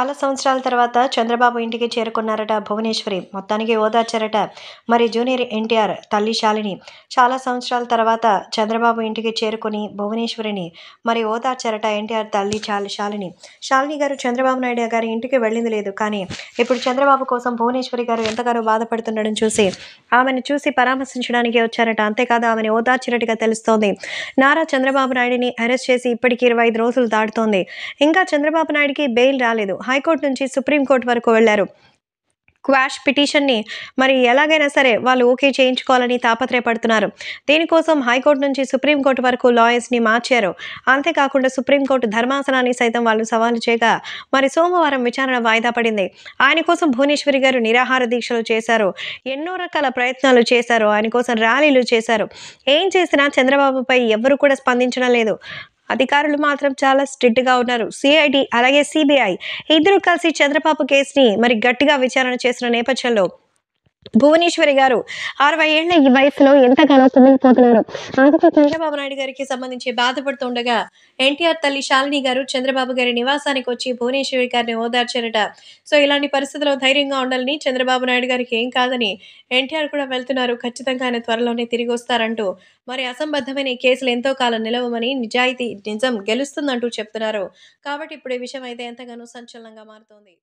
చాలా సంవత్సరాల తర్వాత చంద్రబాబు ఇంటికి చేరుకున్నారట భువనేశ్వరి మొత్తానికి ఓదార్చారట మరి జూనియర్ ఎన్టీఆర్ తల్లి శాలిని చాలా సంవత్సరాల తర్వాత చంద్రబాబు ఇంటికి చేరుకుని భువనేశ్వరిని మరి ఓదార్చారట ఎన్టీఆర్ తల్లి శాలిని శాలిని గారు చంద్రబాబు నాయుడు గారి ఇంటికి వెళ్ళింది లేదు కానీ ఇప్పుడు చంద్రబాబు కోసం భువనేశ్వరి గారు ఎంతగానో బాధపడుతున్నాడని చూసి ఆమెను చూసి పరామర్శించడానికి వచ్చారట అంతేకాదు ఆమెను ఓదార్చినట్టుగా తెలుస్తోంది నారా చంద్రబాబు నాయుడిని అరెస్ట్ చేసి ఇప్పటికి ఇరవై ఐదు రోజులు దాటుతోంది ఇంకా చంద్రబాబు నాయుడికి బెయిల్ రాలేదు హైకోర్టు నుంచి సుప్రీంకోర్టు వరకు వెళ్లారు క్వాష్ పిటిషన్ని మరి ఎలాగైనా సరే వాళ్ళు ఓకే చేయించుకోవాలని తాపత్రయపడుతున్నారు దీనికోసం హైకోర్టు నుంచి సుప్రీంకోర్టు వరకు లాయర్స్ని మార్చారు అంతేకాకుండా సుప్రీంకోర్టు ధర్మాసనాన్ని సైతం వాళ్ళు సవాలు చేయగా మరి సోమవారం విచారణ వాయిదా పడింది ఆయన కోసం భువనేశ్వరి గారు నిరాహార దీక్షలు చేశారు ఎన్నో రకాల ప్రయత్నాలు చేశారు ఆయన కోసం ర్యాలీలు చేశారు ఏం చేసినా చంద్రబాబుపై ఎవరు కూడా స్పందించడం లేదు అధికారులు మాత్రం చాలా స్ట్రిక్ట్గా ఉన్నారు సిఐడి అలాగే సిబిఐ ఇద్దరు కలిసి చంద్రబాబు కేసుని మరి గట్టిగా విచారణ చేసిన నేపథ్యంలో భువనేశ్వరి గారు అరవై ఏళ్ల ఈ వయసులో ఎంతగానో కుమిలిపోతున్నారు అందుకే చంద్రబాబు నాయుడు గారికి సంబంధించి బాధపడుతుండగా ఎన్టీఆర్ తల్లి శాలిని గారు చంద్రబాబు గారి నివాసానికి వచ్చి భువనేశ్వరి గారిని ఓదార్చారట సో ఇలాంటి పరిస్థితుల్లో ధైర్యంగా ఉండాలని చంద్రబాబు నాయుడు గారికి ఏం కాదని ఎన్టీఆర్ కూడా వెళ్తున్నారు ఖచ్చితంగా ఆయన త్వరలోనే తిరిగి వస్తారంటూ మరి అసంబద్ధమైన కేసులు ఎంతో కాలం నిలవమని నిజాయితీ నిజం గెలుస్తుందంటూ చెప్తున్నారు కాబట్టి ఇప్పుడు ఈ విషయం అయితే ఎంతగానో సంచలనంగా మారుతోంది